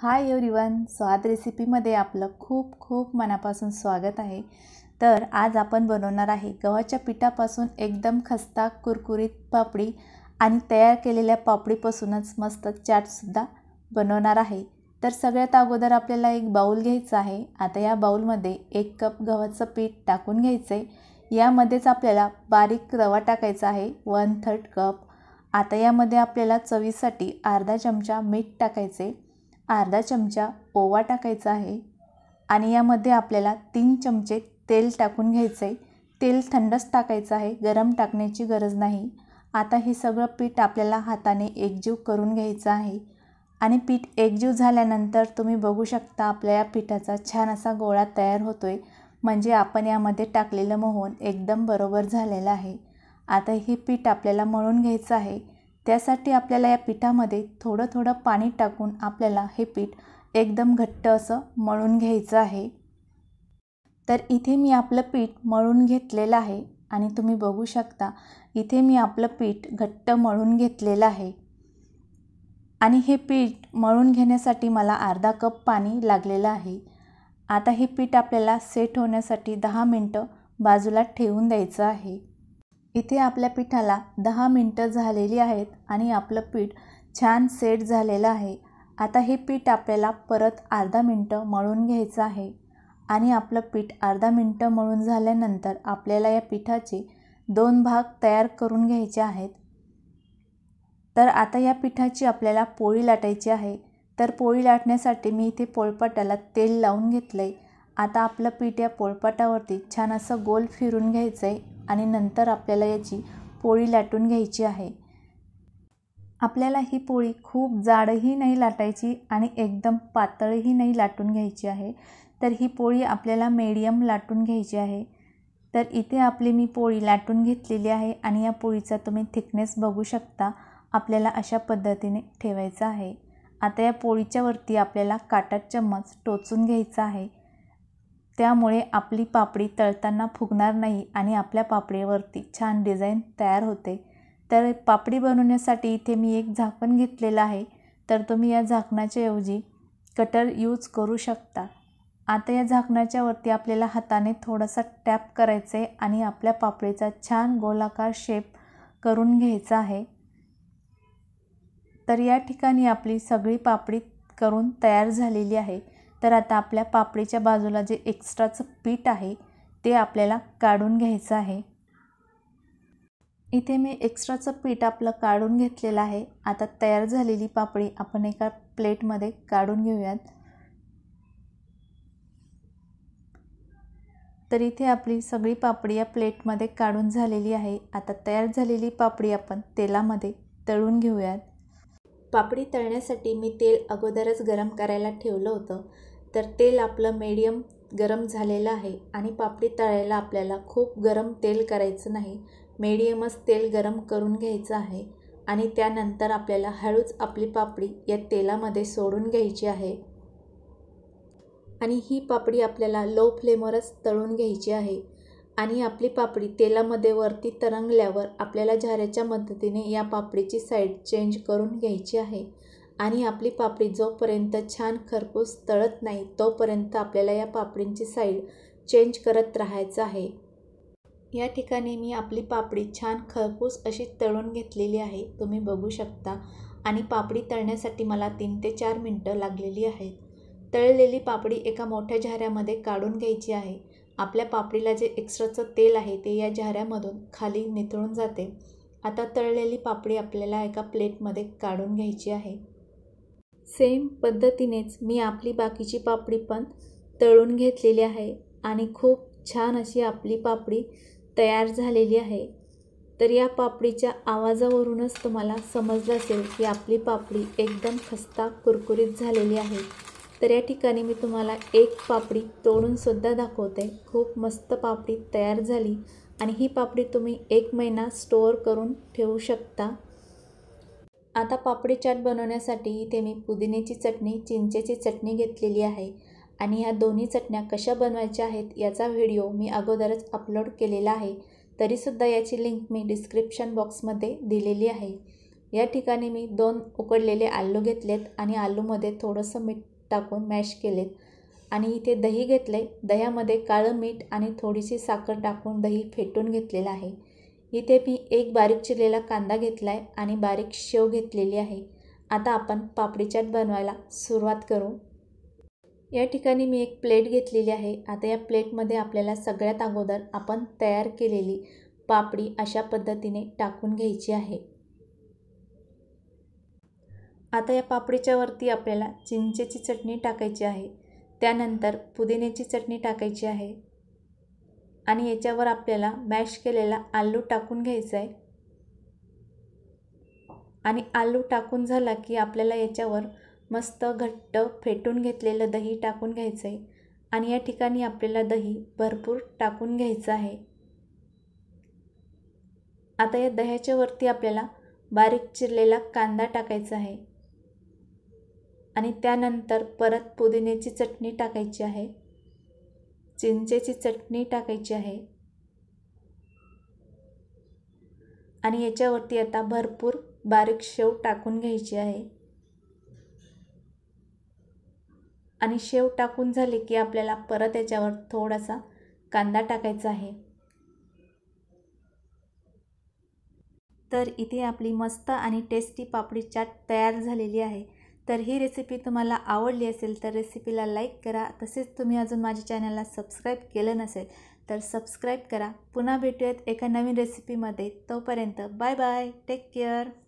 hi everyone स्वाद रेसिपीमध्ये आपलं खूप खूप मनापासून स्वागत आहे तर आज आपण बनवणार आहे गव्हाच्या पिठापासून एकदम खस्ता कुरकुरीत पापडी आणि तयार केलेल्या पापडीपासूनच मस्त चाटसुद्धा बनवणार आहे तर सगळ्यात अगोदर आपल्याला एक बाऊल घ्यायचा आहे आता या बाऊलमध्ये एक कप गव्हाचं पीठ टाकून घ्यायचं आहे यामध्येच आपल्याला बारीक रवा टाकायचा आहे वन थर्ड कप आता यामध्ये आपल्याला चवीसाठी अर्धा चमचा मीठ टाकायचे अर्धा चमचा ओवा टाकायचा आहे आणि यामध्ये आपल्याला तीन चमचे तेल टाकून घ्यायचं आहे तेल थंडच टाकायचं आहे गरम टाकण्याची गरज नाही आता हे सगळं पीठ आपल्याला हाताने एकजीव करून घ्यायचं आहे आणि पीठ एकजीव झाल्यानंतर तुम्ही बघू शकता आपल्या या पिठाचा छान असा गोळा तयार होतो आहे म्हणजे आपण यामध्ये टाकलेलं मोहन एकदम बरोबर झालेलं आहे आता हे पीठ आपल्याला मळून घ्यायचं आहे त्यासाठी आपल्याला या पिठामध्ये थोडं थोडं पाणी टाकून आपल्याला हे पीठ एकदम घट्ट असं मळून घ्यायचं आहे तर इथे मी आपलं पीठ मळून घेतलेलं आहे आणि तुम्ही बघू शकता इथे मी आपलं पीठ घट्ट मळून घेतलेलं आहे आणि हे पीठ मळून घेण्यासाठी मला अर्धा कप पाणी लागलेलं आहे आता हे पीठ आपल्याला सेट होण्यासाठी दहा मिनटं बाजूला ठेवून द्यायचं आहे इथे आपल्या पिठाला दहा मिनटं झालेली आहेत आणि आपलं पीठ छान सेट झालेलं आहे आता हे पीठ आपल्याला परत अर्धा मिनटं मळून घ्यायचं आहे आणि आपलं पीठ अर्धा मिनटं मळून झाल्यानंतर आपल्याला या पिठाचे दोन भाग तयार करून घ्यायचे आहेत तर आता या पिठाची आपल्याला पोळी लाटायची आहे तर पोळी लाटण्यासाठी मी इथे पोळपाटाला तेल लावून घेतलं आहे आता आपलं पीठ या पोळपाटावरती छान असं गोल फिरून घ्यायचं आहे आणि नंतर आपल्याला याची पोळी लाटून घ्यायची आहे आपल्याला ही पोळी खूप जाडही नाही लाटायची आणि एकदम पातळही नाही लाटून घ्यायची आहे तर ही पोळी आपल्याला मीडियम लाटून घ्यायची आहे तर इथे आपली मी पोळी लाटून घेतलेली आहे आणि या पोळीचा तुम्ही थिकनेस बघू शकता आपल्याला अशा पद्धतीने ठेवायचा आहे आता या पोळीच्या वरती आपल्याला काटा चम्मच टोचून घ्यायचा आहे त्यामुळे आपली पापडी तळताना फुगणार नाही आणि आपल्या पापडीवरती छान डिझाईन तयार होते तर पापडी बनवण्यासाठी इथे मी एक झाकण घेतलेलं आहे तर तुम्ही या झाकणाच्या ऐवजी कटर यूज करू शकता आता या झाकणाच्या वरती आपल्याला हाताने थोडासा टॅप करायचे आणि आपल्या पापडीचा छान गोलाकार शेप करून घ्यायचा आहे तर या ठिकाणी आपली सगळी पापडी करून तयार झालेली आहे तर आता आपल्या पापडीच्या बाजूला जे एक्स्ट्राचं पीठ आहे ते आपल्याला काढून घ्यायचं आहे इथे मी एक्स्ट्राचं पीठ आपलं काढून घेतलेलं आहे आता तयार झालेली पापडी आपण एका प्लेटमध्ये काढून घेऊयात तर इथे आपली सगळी पापडी या प्लेटमध्ये काढून झालेली आहे आता तयार झालेली पापडी आपण तेलामध्ये तळून घेऊयात पापडी तळण्यासाठी मी तेल अगोदरच गरम करायला ठेवलं होतं तर तेल आपलं मीडियम गरम झालेलं आहे आणि पापडी तळायला आपल्याला खूप गरम तेल करायचं नाही मीडियमच तेल गरम करून घ्यायचं आहे आणि त्यानंतर आपल्याला हळूच आपली पापडी या तेलामध्ये सोडून घ्यायची आहे आणि ही पापडी आपल्याला लो फ्लेमवरच तळून घ्यायची आहे आणि आपली पापडी तेलामध्ये वरती तरंगल्यावर आपल्याला झाऱ्याच्या मदतीने या पापडीची साईड चेंज करून घ्यायची आहे आणि आपली पापडी जोपर्यंत छान खरपूस तळत नाही तोपर्यंत आपल्याला या पापडींची साईड चेंज करत राहायचं आहे या ठिकाणी मी आपली पापडी छान खरपूस अशी तळून घेतलेली आहे तुम्ही बघू शकता आणि पापडी तळण्यासाठी मला तीन ते चार मिनटं लागलेली आहेत तळलेली पापडी एका मोठ्या झाऱ्यामध्ये काढून घ्यायची आहे आपल्या पापडीला जे एक्स्ट्राचं तेल आहे ते या झाऱ्यामधून खाली निथळून जाते आता तळलेली पापडी आपल्याला एका प्लेटमध्ये काढून घ्यायची आहे सेम पद्धतीनेच मी आपली बाकीची पापडी पण तळून घेतलेली आहे आणि खूप छान अशी आपली पापडी तयार झालेली आहे तर या पापडीच्या आवाजावरूनच तुम्हाला समजलं असेल की आपली पापडी एकदम खस्ता कुरकुरीत झालेली आहे तर या ठिकाणी मी तुम्हाला एक पापडी तोडूनसुद्धा दाखवते खूप मस्त पापडी तयार झाली आणि ही पापडी तुम्ही एक महिना स्टोअर करून ठेवू शकता आता पापडी चाट बनवण्यासाठी इथे मी पुदिन्याची चटणी चिंचेची चटणी घेतलेली आहे आणि ह्या दोन्ही चटण्या कशा बनवायच्या आहेत याचा व्हिडिओ मी अगोदरच अपलोड केलेला आहे तरीसुद्धा याची लिंक मी डिस्क्रिप्शन बॉक्समध्ये दिलेली आहे या ठिकाणी मी दोन उकडलेले आलू घेतलेत आणि आलूमध्ये थोडंसं मीठ टाकून मॅश केलेत आणि इथे दही घेतले दह्यामध्ये काळं मीठ आणि थोडीशी साखर टाकून दही फेटून घेतलेलं आहे इथे मी एक बारीक चिरलेला कांदा घेतला आहे आणि बारीक शेव घेतलेली आहे आता आपण पापडी चाट बनवायला सुरुवात करू या ठिकाणी मी एक प्लेट घेतलेली आहे आता या प्लेटमध्ये आपल्याला सगळ्यात अगोदर आपण तयार केलेली पापडी अशा पद्धतीने टाकून घ्यायची आहे आता या पापडीच्या वरती आपल्याला चिंचेची चटणी टाकायची आहे त्यानंतर पुदिन्याची चटणी टाकायची आहे आणि याच्यावर आपल्याला मॅश केलेला आलू टाकून घ्यायचा आहे आणि आलू टाकून झाला की आपल्याला याच्यावर मस्त घट्ट फेटून घेतलेलं दही टाकून घ्यायचं आहे आणि या ठिकाणी आपल्याला दही भरपूर टाकून घ्यायचं आहे आता या दह्याच्या वरती आपल्याला बारीक चिरलेला कांदा टाकायचा आहे आणि त्यानंतर परत पुदिन्याची चटणी टाकायची आहे चिंचेची चटणी टाकायची आहे आणि याच्यावरती आता भरपूर बारीक शेव टाकून घ्यायची आहे आणि शेव टाकून झाले की आपल्याला परत याच्यावर थोडासा कांदा टाकायचा आहे तर इथे आपली मस्त आणि टेस्टी पापडी चाट तयार झालेली आहे तर ही रेसिपी तुम्हाला आवडली असेल तर रेसिपीला लाईक करा तसेच तुम्ही अजून माझ्या चॅनलला सबस्क्राईब केलं नसेल तर सबस्क्राईब करा पुन्हा भेटूयात एका नवीन रेसिपीमध्ये तोपर्यंत बाय बाय टेक केअर